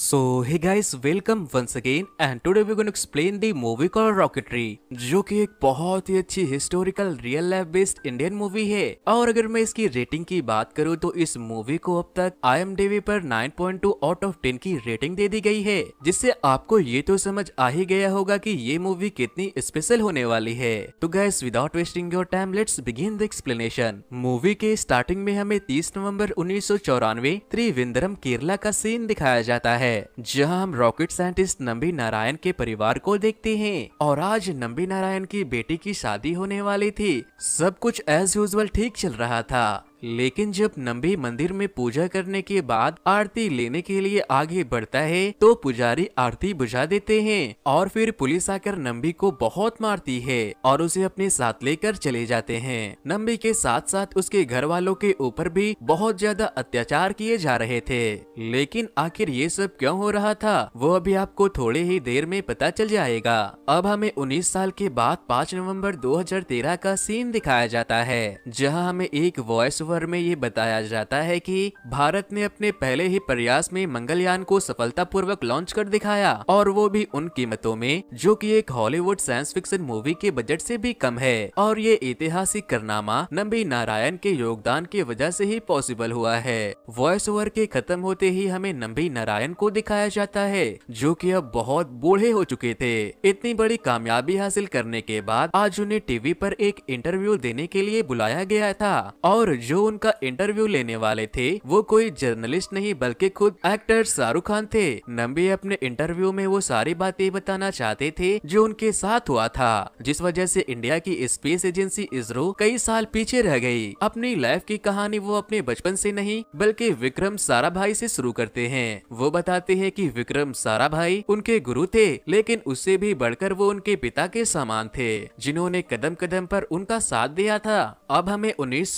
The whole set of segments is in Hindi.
so hey guys welcome once again and today we going explain the movie call Rocketry जो कि एक बहुत ही अच्छी historical real life based Indian movie है और अगर मैं इसकी रेटिंग की बात करूं तो इस मूवी को अब तक आईएमडीबी पर 9.2 आउट ऑफ 10 की रेटिंग दे दी गई है जिससे आपको ये तो समझ आ ही गया होगा की ये मूवी कितनी स्पेशल होने वाली है तो guys without wasting your time let's begin the explanation movie के स्टार्टिंग में हमें तीस नवम्बर उन्नीस सौ त्रिवेंद्रम केरला का सीन दिखाया जाता है है जहां हम रॉकेट साइंटिस्ट नंबी नारायण के परिवार को देखते हैं और आज नंबी नारायण की बेटी की शादी होने वाली थी सब कुछ एज यूजल ठीक चल रहा था लेकिन जब नंबी मंदिर में पूजा करने के बाद आरती लेने के लिए आगे बढ़ता है तो पुजारी आरती बुझा देते हैं और फिर पुलिस आकर नंबी को बहुत मारती है और उसे अपने साथ लेकर चले जाते हैं नंबी के साथ साथ उसके घर वालों के ऊपर भी बहुत ज्यादा अत्याचार किए जा रहे थे लेकिन आखिर ये सब क्यों हो रहा था वो अभी आपको थोड़े ही देर में पता चल जाएगा अब हमें उन्नीस साल के बाद पाँच नवम्बर दो का सीन दिखाया जाता है जहाँ हमें एक वॉयस खबर में ये बताया जाता है कि भारत ने अपने पहले ही प्रयास में मंगलयान को सफलतापूर्वक लॉन्च कर दिखाया और वो भी उन कीमतों में जो कि एक हॉलीवुड साइंस फिक्शन मूवी के बजट से भी कम है और ये ऐतिहासिक करनामा नंबी नारायण के योगदान की वजह से ही पॉसिबल हुआ है वॉइस ओवर के खत्म होते ही हमें नंबी नारायण को दिखाया जाता है जो की अब बहुत बूढ़े हो चुके थे इतनी बड़ी कामयाबी हासिल करने के बाद आज उन्हें टीवी पर एक इंटरव्यू देने के लिए बुलाया गया था और जो उनका इंटरव्यू लेने वाले थे वो कोई जर्नलिस्ट नहीं बल्कि खुद एक्टर शाहरुख खान थे नंबी अपने इंटरव्यू में वो सारी बातें बताना चाहते थे जो उनके साथ हुआ था जिस वजह से इंडिया की स्पेस एजेंसी इसरो कई साल पीछे रह गई अपनी लाइफ की कहानी वो अपने बचपन से नहीं बल्कि विक्रम सारा भाई से शुरू करते हैं वो बताते हैं कि विक्रम सारा भाई उनके गुरु थे लेकिन उससे भी बढ़कर वो उनके पिता के समान थे जिन्होंने कदम कदम पर उनका साथ दिया था अब हमें उन्नीस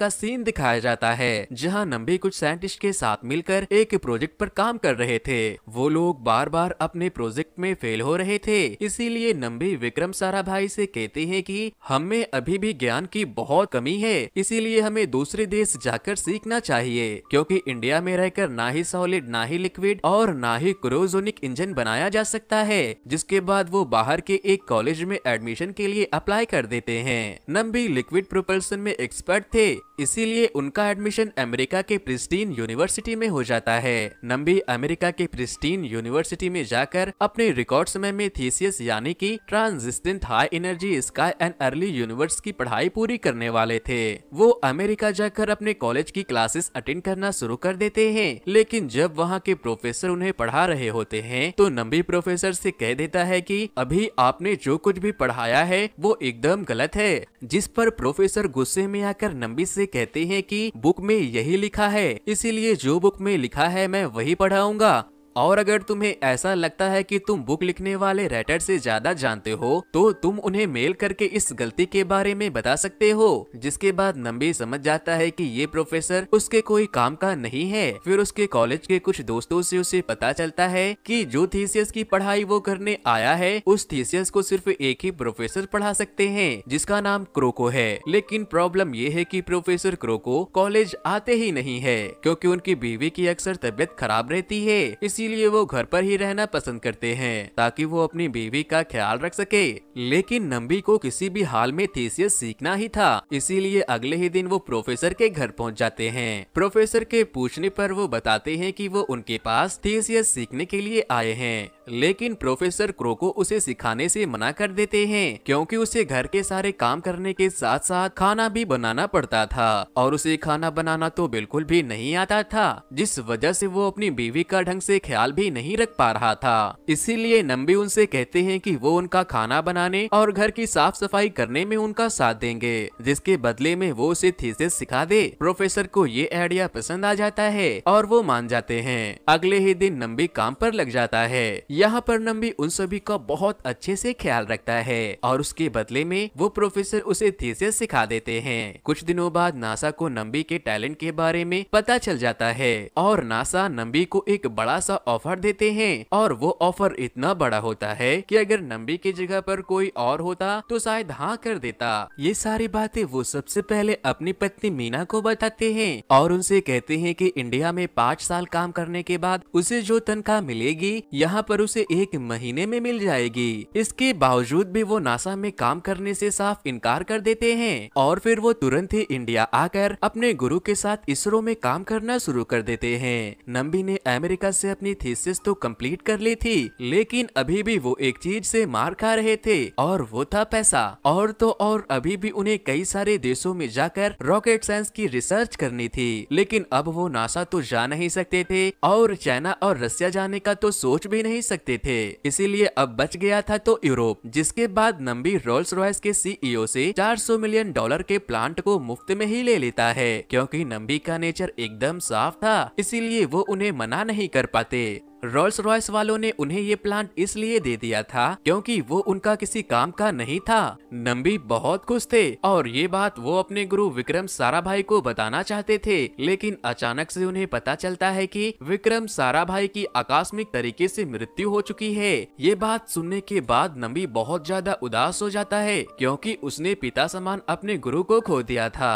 का का सीन दिखाया जाता है जहाँ नंबे कुछ साइंटिस्ट के साथ मिलकर एक प्रोजेक्ट पर काम कर रहे थे वो लोग बार बार अपने प्रोजेक्ट में फेल हो रहे थे इसीलिए नंबे विक्रम सारा भाई से कहते हैं कि हमें अभी भी ज्ञान की बहुत कमी है इसीलिए हमें दूसरे देश जाकर सीखना चाहिए क्योंकि इंडिया में रहकर ना ही सॉलिड ना ही लिक्विड और ना ही क्रोजोनिक इंजन बनाया जा सकता है जिसके बाद वो बाहर के एक कॉलेज में एडमिशन के लिए अप्लाई कर देते हैं नंबी लिक्विड प्रोपल्सन में एक्सपर्ट थे इसीलिए उनका एडमिशन अमेरिका के प्रिस्टीन यूनिवर्सिटी में हो जाता है नम्बी अमेरिका के प्रिस्टीन यूनिवर्सिटी में जाकर अपने रिकॉर्ड समय में थीसियस यानी कि transient high energy sky and early universe की पढ़ाई पूरी करने वाले थे वो अमेरिका जाकर अपने कॉलेज की क्लासेस अटेंड करना शुरू कर देते हैं लेकिन जब वहाँ के प्रोफेसर उन्हें पढ़ा रहे होते हैं तो नम्बी प्रोफेसर ऐसी कह देता है की अभी आपने जो कुछ भी पढ़ाया है वो एकदम गलत है जिस पर प्रोफेसर गुस्से में आकर नम्बी ऐसी कहते हैं कि बुक में यही लिखा है इसीलिए जो बुक में लिखा है मैं वही पढ़ाऊंगा और अगर तुम्हें ऐसा लगता है कि तुम बुक लिखने वाले राइटर से ज्यादा जानते हो तो तुम उन्हें मेल करके इस गलती के बारे में बता सकते हो जिसके बाद नंबी समझ जाता है कि ये प्रोफेसर उसके कोई काम का नहीं है फिर उसके कॉलेज के कुछ दोस्तों से उसे पता चलता है कि जो थीसियस की पढ़ाई वो करने आया है उस थीसियस को सिर्फ एक ही प्रोफेसर पढ़ा सकते हैं जिसका नाम क्रोको है लेकिन प्रॉब्लम ये है की प्रोफेसर क्रोको कॉलेज आते ही नहीं है क्यूँकी उनकी बीवी की अक्सर तबीयत खराब रहती है इसी इसीलिए वो घर पर ही रहना पसंद करते हैं ताकि वो अपनी बीवी का ख्याल रख सके लेकिन नम्बी को किसी भी हाल में थीसियस सीखना ही था इसीलिए अगले ही दिन वो प्रोफेसर के घर पहुंच जाते हैं प्रोफेसर के पूछने पर वो बताते हैं कि वो उनके पास थीसियस सीखने के लिए आए हैं लेकिन प्रोफेसर क्रो को उसे सिखाने से मना कर देते हैं क्योंकि उसे घर के सारे काम करने के साथ साथ खाना भी बनाना पड़ता था और उसे खाना बनाना तो बिल्कुल भी नहीं आता था जिस वजह से वो अपनी बीवी का ढंग से ख्याल ख्याल भी नहीं रख पा रहा था इसीलिए नम्बी उनसे कहते हैं कि वो उनका खाना बनाने और घर की साफ सफाई करने में उनका साथ देंगे जिसके बदले में वो उसे थीसिस सिखा दे प्रोफेसर को ये आइडिया पसंद आ जाता है और वो मान जाते हैं अगले ही दिन नम्बी काम पर लग जाता है यहाँ पर नम्बी उन सभी का बहुत अच्छे से ख्याल रखता है और उसके बदले में वो प्रोफेसर उसे थीसिस सिखा देते हैं कुछ दिनों बाद नासा को नम्बी के टैलेंट के बारे में पता चल जाता है और नासा नम्बी को एक बड़ा सा ऑफर देते हैं और वो ऑफर इतना बड़ा होता है कि अगर नंबी की जगह पर कोई और होता तो शायद हाँ कर देता ये सारी बातें वो सबसे पहले अपनी पत्नी मीना को बताते हैं और उनसे कहते हैं कि इंडिया में पाँच साल काम करने के बाद उसे जो तनख्वाह मिलेगी यहाँ पर उसे एक महीने में मिल जाएगी इसके बावजूद भी वो नासा में काम करने से साफ इनकार कर देते हैं और फिर वो तुरंत ही इंडिया आकर अपने गुरु के साथ इसरो में काम करना शुरू कर देते हैं नंबी ने अमेरिका से अपनी थीसिस तो कंप्लीट कर ली थी लेकिन अभी भी वो एक चीज से मार खा रहे थे और वो था पैसा और तो और अभी भी उन्हें कई सारे देशों में जाकर रॉकेट साइंस की रिसर्च करनी थी लेकिन अब वो नासा तो जा नहीं सकते थे और चाइना और रसिया जाने का तो सोच भी नहीं सकते थे इसीलिए अब बच गया था तो यूरोप जिसके बाद नंबी रोल्स रॉयस के सीईओ e से 400 मिलियन डॉलर के प्लांट को मुफ्त में ही ले लेता है क्योंकि नंबी का नेचर एकदम साफ था इसीलिए वो उन्हें मना नहीं कर पाते सकते रॉल्स रॉयस वालों ने उन्हें ये प्लांट इसलिए दे दिया था क्योंकि वो उनका किसी काम का नहीं था नंबी बहुत खुश थे और ये बात वो अपने गुरु विक्रम साराभाई को बताना चाहते थे लेकिन अचानक से उन्हें पता चलता है कि विक्रम साराभाई की आकस्मिक तरीके से मृत्यु हो चुकी है ये बात सुनने के बाद नंबी बहुत ज्यादा उदास हो जाता है क्यूँकी उसने पिता समान अपने गुरु को खो दिया था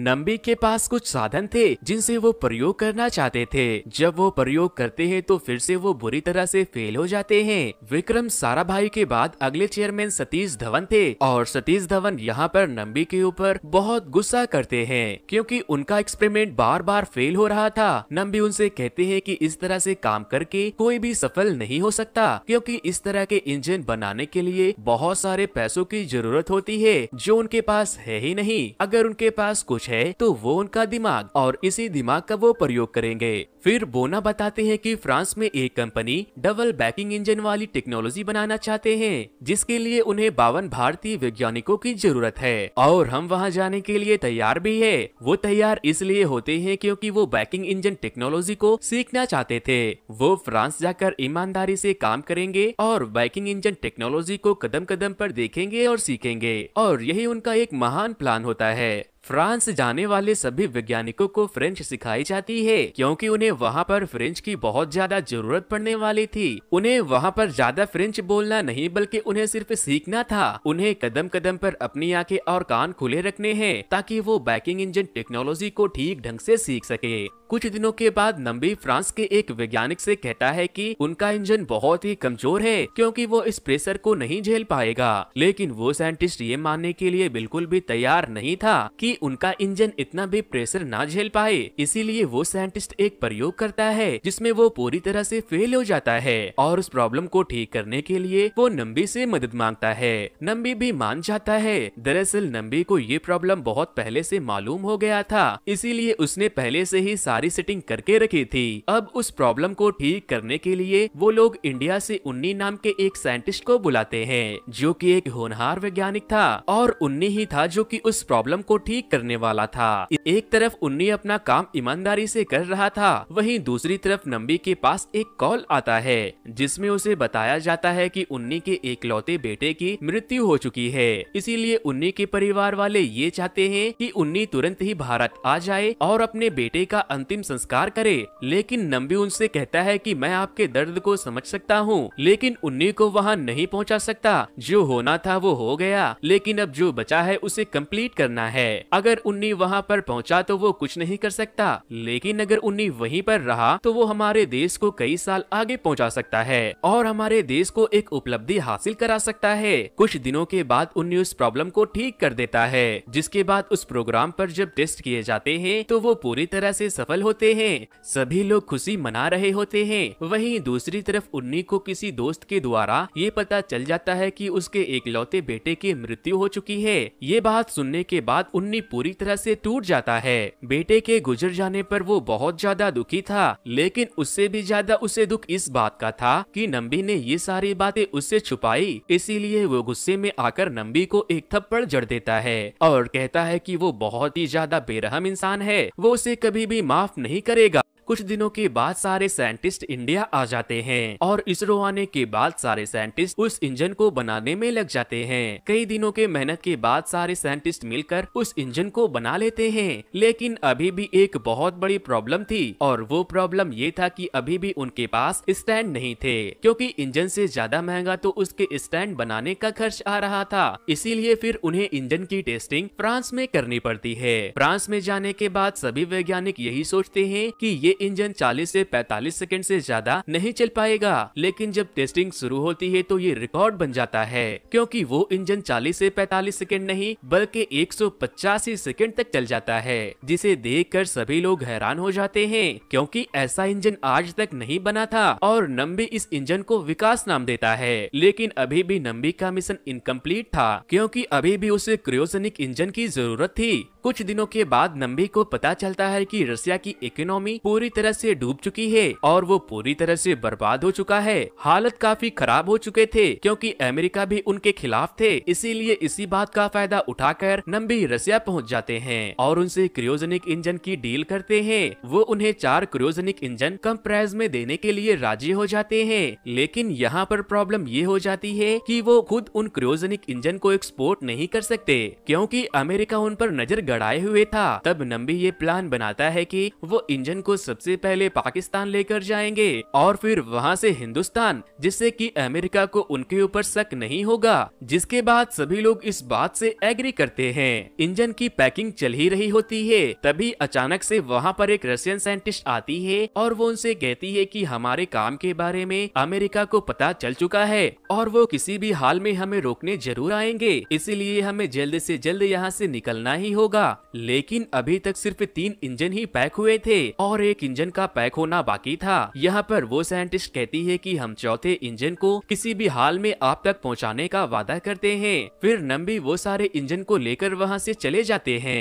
नंबी के पास कुछ साधन थे जिनसे वो प्रयोग करना चाहते थे जब वो प्रयोग करते हैं तो फिर से वो बुरी तरह से फेल हो जाते हैं विक्रम साराभाई के बाद अगले चेयरमैन सतीश धवन थे और सतीश धवन यहाँ पर नंबी के ऊपर बहुत गुस्सा करते हैं क्योंकि उनका एक्सपेरिमेंट बार बार फेल हो रहा था नंबी उनसे कहते हैं की इस तरह से काम करके कोई भी सफल नहीं हो सकता क्यूँकी इस तरह के इंजन बनाने के लिए बहुत सारे पैसों की जरूरत होती है जो उनके पास है ही नहीं अगर उनके पास कुछ है तो वो उनका दिमाग और इसी दिमाग का वो प्रयोग करेंगे फिर बोना बताते हैं कि फ्रांस में एक कंपनी डबल बैकिंग इंजन वाली टेक्नोलॉजी बनाना चाहते हैं जिसके लिए उन्हें बावन भारतीय वैज्ञानिकों की जरूरत है और हम वहाँ जाने के लिए तैयार भी है वो तैयार इसलिए होते हैं क्योंकि वो बैकिंग इंजन टेक्नोलॉजी को सीखना चाहते थे वो फ्रांस जाकर ईमानदारी ऐसी काम करेंगे और बैकिंग इंजन टेक्नोलॉजी को कदम कदम आरोप देखेंगे और सीखेंगे और यही उनका एक महान प्लान होता है फ्रांस जाने वाले सभी वैज्ञानिकों को फ्रेंच सिखाई जाती है क्योंकि उन्हें वहाँ पर फ्रेंच की बहुत ज्यादा जरूरत पड़ने वाली थी उन्हें वहाँ पर ज्यादा फ्रेंच बोलना नहीं बल्कि उन्हें सिर्फ सीखना था उन्हें कदम कदम पर अपनी आंखें और कान खुले रखने हैं ताकि वो बैकिंग इंजन टेक्नोलॉजी को ठीक ढंग से सीख सके कुछ दिनों के बाद नंबी फ्रांस के एक वैज्ञानिक से कहता है कि उनका इंजन बहुत ही कमजोर है क्योंकि वो इस प्रेशर को नहीं झेल पाएगा लेकिन वो साइंटिस्ट ये मानने के लिए बिल्कुल भी तैयार नहीं था कि उनका इंजन इतना भी प्रेशर ना झेल पाए इसीलिए वो साइंटिस्ट एक प्रयोग करता है जिसमें वो पूरी तरह से फेल हो जाता है और उस प्रॉब्लम को ठीक करने के लिए वो नंबी से मदद मांगता है नंबी भी मान जाता है दरअसल नंबी को ये प्रॉब्लम बहुत पहले से मालूम हो गया था इसीलिए उसने पहले से ही सारी सेटिंग करके रखी थी अब उस प्रॉब्लम को ठीक करने के लिए वो लोग इंडिया से उन्नी नाम के एक साइंटिस्ट को बुलाते हैं जो कि एक होनहार वैज्ञानिक था और उन्नी ही था जो कि उस प्रॉब्लम को ठीक करने वाला था एक तरफ उन्नी अपना काम ईमानदारी से कर रहा था वहीं दूसरी तरफ नंबी के पास एक कॉल आता है जिसमें उसे बताया जाता है कि उन्नी के एक लौते बेटे की मृत्यु हो चुकी है इसीलिए उन्नी के परिवार वाले ये चाहते है की उन्नी तुरंत ही भारत आ जाए और अपने बेटे का अंतिम संस्कार करे लेकिन नम्बी उनसे कहता है की मैं आपके दर्द को समझ सकता हूँ लेकिन उन्नी को वहाँ नहीं पहुँचा सकता जो होना था वो हो गया लेकिन अब जो बचा है उसे कम्प्लीट करना है अगर उन्नी वहाँ पर पहुँचा तो वो कुछ नहीं कर सकता लेकिन अगर उन्नी वहीं पर रहा तो वो हमारे देश को कई साल आगे पहुँचा सकता है और हमारे देश को एक उपलब्धि हासिल करा सकता है कुछ दिनों के बाद उन्नी उस प्रॉब्लम को ठीक कर देता है जिसके बाद उस प्रोग्राम आरोप जब टेस्ट किए जाते हैं तो वो पूरी तरह ऐसी सफल होते हैं सभी लोग खुशी मना रहे होते हैं वही दूसरी तरफ उन्नी को किसी दोस्त के द्वारा ये पता चल जाता है की उसके एक बेटे की मृत्यु हो चुकी है ये बात सुनने के बाद उन्नी आदमी पूरी तरह से टूट जाता है बेटे के गुजर जाने पर वो बहुत ज्यादा दुखी था लेकिन उससे भी ज्यादा उसे दुख इस बात का था कि नंबी ने ये सारी बातें उससे छुपाई इसीलिए वो गुस्से में आकर नंबी को एक थप्पड़ जड़ देता है और कहता है की वो बहुत ही ज्यादा बेरहम इंसान है वो उसे कभी भी माफ नहीं करेगा कुछ दिनों के बाद सारे साइंटिस्ट इंडिया आ जाते हैं और इसरो आने के बाद सारे साइंटिस्ट उस इंजन को बनाने में लग जाते हैं कई दिनों के मेहनत के बाद सारे साइंटिस्ट मिलकर उस इंजन को बना लेते हैं लेकिन अभी भी एक बहुत बड़ी प्रॉब्लम थी और वो प्रॉब्लम ये था की अभी भी उनके पास स्टैंड नहीं थे क्यूँकी इंजन ऐसी ज्यादा महंगा तो उसके स्टैंड बनाने का खर्च आ रहा था इसीलिए फिर उन्हें इंजन की टेस्टिंग फ्रांस में करनी पड़ती है फ्रांस में जाने के बाद सभी वैज्ञानिक यही सोचते हैं कि ये इंजन 40 से 45 सेकंड से ज्यादा नहीं चल पाएगा लेकिन जब टेस्टिंग शुरू होती है तो ये रिकॉर्ड बन जाता है क्योंकि वो इंजन 40 से 45 सेकंड नहीं बल्कि एक सेकंड तक चल जाता है जिसे देखकर सभी लोग हैरान हो जाते हैं क्योंकि ऐसा इंजन आज तक नहीं बना था और नम्बी इस इंजन को विकास नाम देता है लेकिन अभी भी नम्बी का मिशन इनकम्प्लीट था क्योंकि अभी भी उसे क्रियोजेनिक इंजन की जरूरत थी कुछ दिनों के बाद नंबी को पता चलता है कि रसिया की इकोनॉमी पूरी तरह से डूब चुकी है और वो पूरी तरह से बर्बाद हो चुका है हालत काफी खराब हो चुके थे क्योंकि अमेरिका भी उनके खिलाफ थे इसीलिए इसी बात का फायदा उठाकर नंबी रसिया पहुंच जाते हैं और उनसे क्रियोजेनिक इंजन की डील करते हैं वो उन्हें चार क्रियोजेनिक इंजन कम प्राइस में देने के लिए राजी हो जाते हैं लेकिन यहाँ पर प्रॉब्लम ये हो जाती है कि वो खुद उन क्रियोजेनिक इंजन को एक्सपोर्ट नहीं कर सकते क्योंकि अमेरिका उन पर नजर लड़ाए हुए था तब नंबी ये प्लान बनाता है कि वो इंजन को सबसे पहले पाकिस्तान लेकर जाएंगे और फिर वहाँ से हिंदुस्तान जिससे कि अमेरिका को उनके ऊपर शक नहीं होगा जिसके बाद सभी लोग इस बात से एग्री करते हैं इंजन की पैकिंग चल ही रही होती है तभी अचानक से वहाँ पर एक रशियन साइंटिस्ट आती है और वो उनसे कहती है की हमारे काम के बारे में अमेरिका को पता चल चुका है और वो किसी भी हाल में हमें रोकने जरूर आएंगे इसीलिए हमें जल्द ऐसी जल्द यहाँ ऐसी निकलना ही होगा होगा लेकिन अभी तक सिर्फ तीन इंजन ही पैक हुए थे और एक इंजन का पैक होना बाकी था यहाँ पर वो साइंटिस्ट कहती है कि हम चौथे इंजन को किसी भी हाल में आप तक पहुँचाने का वादा करते हैं फिर नम्बी वो सारे इंजन को लेकर वहाँ से चले जाते हैं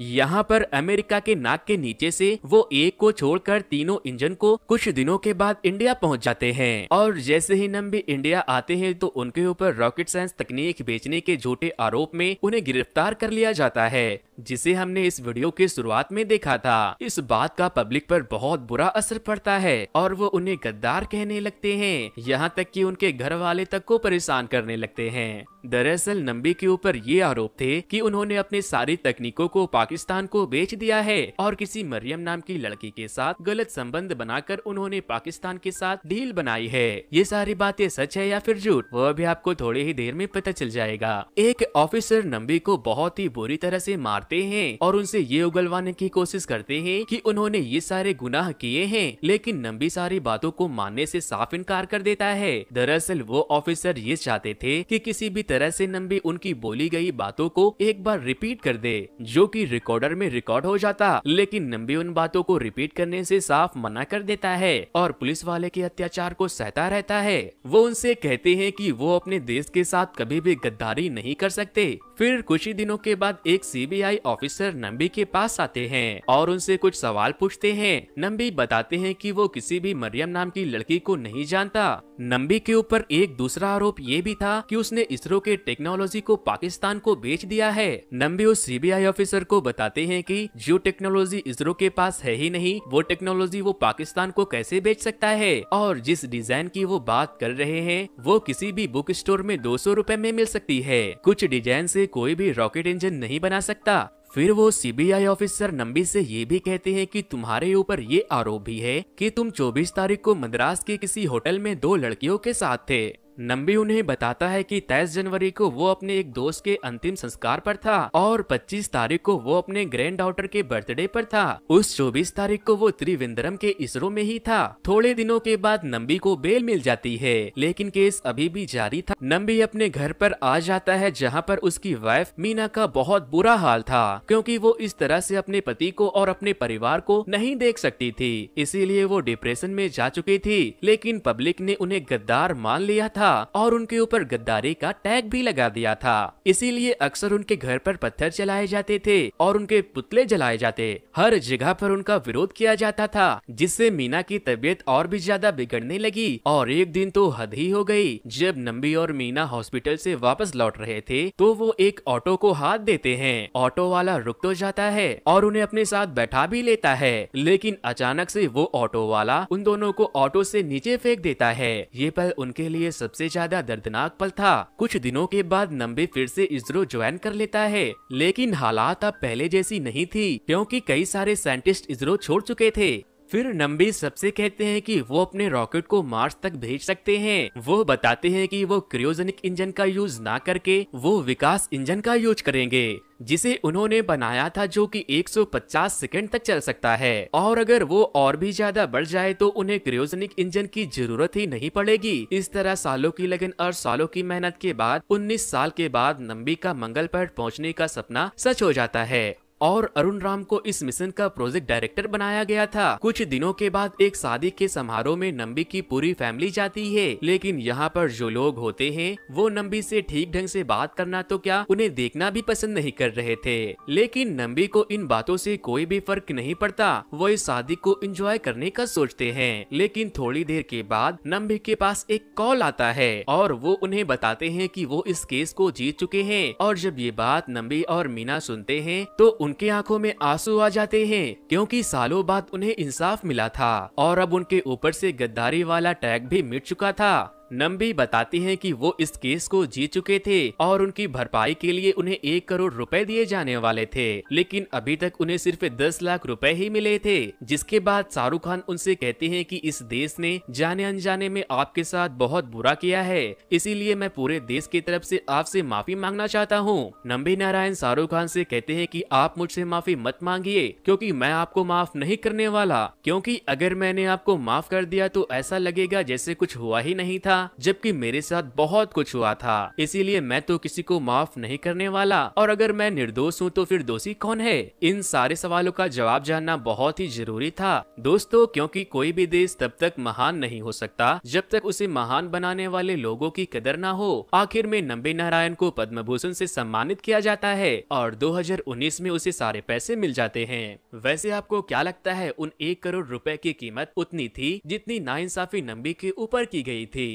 यहाँ पर अमेरिका के नाक के नीचे से वो एक को छोड़कर तीनों इंजन को कुछ दिनों के बाद इंडिया पहुँच जाते हैं और जैसे ही नम्बी इंडिया आते हैं तो उनके ऊपर रॉकेट साइंस तकनीक बेचने के झूठे आरोप में उन्हें गिरफ्तार कर लिया जाता है जिसे हमने इस वीडियो के शुरुआत में देखा था इस बात का पब्लिक पर बहुत बुरा असर पड़ता है और वो उन्हें गद्दार कहने लगते हैं यहाँ तक कि उनके घर वाले तक को परेशान करने लगते हैं दरअसल नंबी के ऊपर ये आरोप थे कि उन्होंने अपने सारी तकनीकों को पाकिस्तान को बेच दिया है और किसी मरियम नाम की लड़की के साथ गलत संबंध बनाकर उन्होंने पाकिस्तान के साथ डील बनाई है ये सारी बातें सच है या फिर झूठ वह भी आपको थोड़ी ही देर में पता चल जाएगा एक ऑफिसर नंबी को बहुत ही बुरी तरह ऐसी मारते है और उनसे ये उगलवाने की कोशिश करते है की उन्होंने ये सारे गुनाह किए है लेकिन नंबी सारी बातों को मानने ऐसी साफ इनकार कर देता है दरअसल वो ऑफिसर ये चाहते थे कि किसी भी तरह से नंबी उनकी बोली गई बातों को एक बार रिपीट कर दे जो कि रिकॉर्डर में रिकॉर्ड हो जाता लेकिन नंबी उन बातों को रिपीट करने से साफ मना कर देता है और पुलिस वाले के अत्याचार को सहता रहता है वो उनसे कहते हैं कि वो अपने देश के साथ कभी भी गद्दारी नहीं कर सकते फिर कुछ ही दिनों के बाद एक सीबीआई ऑफिसर नंबी के पास आते हैं और उनसे कुछ सवाल पूछते हैं नंबी बताते हैं कि वो किसी भी मरियम नाम की लड़की को नहीं जानता नंबी के ऊपर एक दूसरा आरोप ये भी था कि उसने इसरो वालों के टेक्नोलॉजी को पाकिस्तान को बेच दिया है नंबी उस सीबीआई ऑफिसर को बताते हैं कि जो टेक्नोलॉजी इसरो के पास है ही नहीं वो टेक्नोलॉजी वो पाकिस्तान को कैसे बेच सकता है और जिस डिजाइन की वो बात कर रहे हैं वो किसी भी बुक स्टोर में दो सौ में मिल सकती है कुछ डिजाइन ऐसी कोई भी रॉकेट इंजन नहीं बना सकता फिर वो सीबीआई ऑफिसर नंबी से ये भी कहते हैं कि तुम्हारे ऊपर ये आरोप भी है कि तुम 24 तारीख को मद्रास के किसी होटल में दो लड़कियों के साथ थे नंबी उन्हें बताता है कि 23 जनवरी को वो अपने एक दोस्त के अंतिम संस्कार पर था और 25 तारीख को वो अपने ग्रैंड डॉटर के बर्थडे पर था उस 24 तारीख को वो त्रिवेंद्रम के इसरो में ही था थोड़े दिनों के बाद नंबी को बेल मिल जाती है लेकिन केस अभी भी जारी था नंबी अपने घर पर आ जाता है जहाँ पर उसकी वाइफ मीना का बहुत बुरा हाल था क्योंकि वो इस तरह से अपने पति को और अपने परिवार को नहीं देख सकती थी इसीलिए वो डिप्रेशन में जा चुकी थी लेकिन पब्लिक ने उन्हें गद्दार मान लिया था था और उनके ऊपर गद्दारी का टैग भी लगा दिया था इसीलिए अक्सर उनके घर पर पत्थर चलाए जाते थे और उनके पुतले जलाए जाते हर जगह पर उनका विरोध किया जाता था जिससे मीना की तबीयत और भी ज्यादा बिगड़ने लगी और एक दिन तो हद ही हो गई जब नंबी और मीना हॉस्पिटल से वापस लौट रहे थे तो वो एक ऑटो को हाथ देते हैं ऑटो वाला रुक तो जाता है और उन्हें अपने साथ बैठा भी लेता है लेकिन अचानक से वो ऑटो वाला उन दोनों को ऑटो से नीचे फेंक देता है ये पल उनके लिए सबसे सबसे ज्यादा दर्दनाक पल था कुछ दिनों के बाद नम्बे फिर से इसरो ज्वाइन कर लेता है लेकिन हालात अब पहले जैसी नहीं थी क्योंकि कई सारे साइंटिस्ट इसरो छोड़ चुके थे फिर नंबी सबसे कहते हैं कि वो अपने रॉकेट को मार्स तक भेज सकते हैं वो बताते हैं कि वो क्रियोजेनिक इंजन का यूज ना करके वो विकास इंजन का यूज करेंगे जिसे उन्होंने बनाया था जो कि 150 सेकंड तक चल सकता है और अगर वो और भी ज्यादा बढ़ जाए तो उन्हें क्रियोजेनिक इंजन की जरूरत ही नहीं पड़ेगी इस तरह सालों की लगन और सालों की मेहनत के बाद 19 साल के बाद नंबी का मंगल पर पहुंचने का सपना सच हो जाता है और अरुण राम को इस मिशन का प्रोजेक्ट डायरेक्टर बनाया गया था कुछ दिनों के बाद एक शादी के समारोह में नंबी की पूरी फैमिली जाती है लेकिन यहाँ पर जो लोग होते हैं वो नंबी से ठीक ढंग से बात करना तो क्या उन्हें देखना भी पसंद नहीं कर रहे थे लेकिन नंबी को इन बातों से कोई भी फर्क नहीं पड़ता वो इस शादी को इंजॉय करने का सोचते है लेकिन थोड़ी देर के बाद नंबी के पास एक कॉल आता है और वो उन्हें बताते है की वो इस केस को जीत चुके हैं और जब ये बात नंबी और मीना सुनते हैं तो उनके आंखों में आंसू आ जाते हैं क्योंकि सालों बाद उन्हें इंसाफ मिला था और अब उनके ऊपर से गद्दारी वाला टैग भी मिट चुका था नम्बी बताती हैं कि वो इस केस को जीत चुके थे और उनकी भरपाई के लिए उन्हें एक करोड़ रुपए दिए जाने वाले थे लेकिन अभी तक उन्हें सिर्फ दस लाख रुपए ही मिले थे जिसके बाद शाहरुख खान उनसे कहते हैं कि इस देश ने जाने अनजाने में आपके साथ बहुत बुरा किया है इसीलिए मैं पूरे देश की तरफ ऐसी आपसे माफी मांगना चाहता हूँ नम्बी नारायण शाहरुख खान ऐसी कहते हैं की आप मुझसे माफी मत मांगिए क्यूँकी मैं आपको माफ नहीं करने वाला क्यूँकी अगर मैंने आपको माफ कर दिया तो ऐसा लगेगा जैसे कुछ हुआ ही नहीं था जबकि मेरे साथ बहुत कुछ हुआ था इसीलिए मैं तो किसी को माफ नहीं करने वाला और अगर मैं निर्दोष हूँ तो फिर दोषी कौन है इन सारे सवालों का जवाब जानना बहुत ही जरूरी था दोस्तों क्योंकि कोई भी देश तब तक महान नहीं हो सकता जब तक उसे महान बनाने वाले लोगों की कदर ना हो आखिर में नंबी नारायण को पद्म भूषण से सम्मानित किया जाता है और 2019 में उसे सारे पैसे मिल जाते हैं वैसे आपको क्या लगता है उन एक करोड़ रुपए की कीमत उतनी थी जितनी नाइंसाफी नंबी के ऊपर की गई थी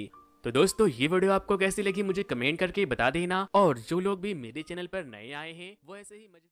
तो दोस्तों ये वीडियो आपको कैसी लगी मुझे कमेंट करके बता देना और जो लोग भी मेरे चैनल पर नए आए हैं वो ऐसे ही मजे